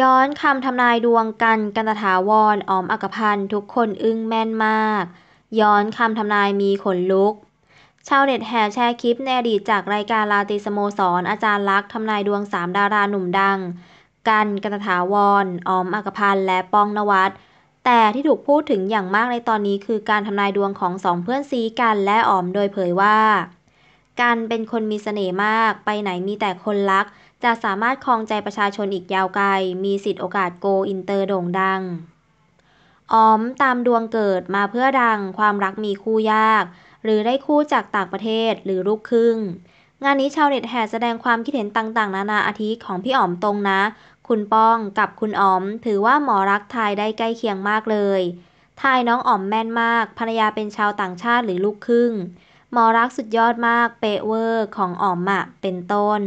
ย้อนคำทำนายดวงกันกันตถาวรออมอักพันทุกคนอึ้งแม่นมาก ย้อนคำทำนายมี ขน ลุกชาวเน็ตแห่แชร์ คลิปในอดีตจากรายการ ลาติสโมสรออาจารย์ลักษ์ทำนายดวงสามดาราหนุ่มดัง กันกันตถาวรออมอักพันและ ป้องนวัดแต่ที่ถูกพูดถึงอย่างมากในตอนนี้คือการทำนายดวงของสองเพื่อนซีกันและออมโดยเผยว่ากันเป็นคนมีเสน่ห์มาก ไปไหนมีแต่คนรัก จะสามารถครองใจประชาชนอีกยาวไกล มีสิทธิ์โอกาสโกอินเตอร์โด่งดังออมตามดวงเกิดมาเพื่อดังความรักมีคู่ยาก หรือได้คู่จากต่างประเทศหรือลูกครึ่ง งานนี้ชาวเน็ตแห่แสดงความคิดเห็นต่าง ๆ นานาอาทิของพี่อ๋อมตรงนะ คุณป้องกับคุณอ๋อมถือว่าหมอรักทายได้ใกล้เคียงมากเลยทายน้องอ๋อมแม่นมาก ภรรยาเป็นชาวต่างชาติหรือลูกครึ่งมอรักสุดยอดมากเป๊ะเวอร์ของอ๋อมอะเป็นต้น